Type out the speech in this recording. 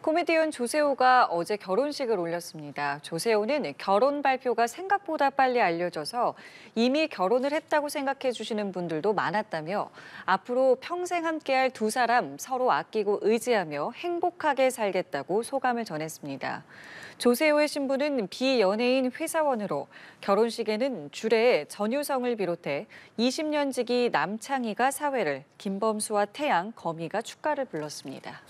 코미디언 조세호가 어제 결혼식을 올렸습니다. 조세호는 결혼 발표가 생각보다 빨리 알려져서 이미 결혼을 했다고 생각해 주시는 분들도 많았다며 앞으로 평생 함께할 두 사람 서로 아끼고 의지하며 행복하게 살겠다고 소감을 전했습니다. 조세호의 신부는 비연예인 회사원으로 결혼식에는 주례 전유성을 비롯해 20년 지기 남창희가 사회를, 김범수와 태양, 거미가 축가를 불렀습니다.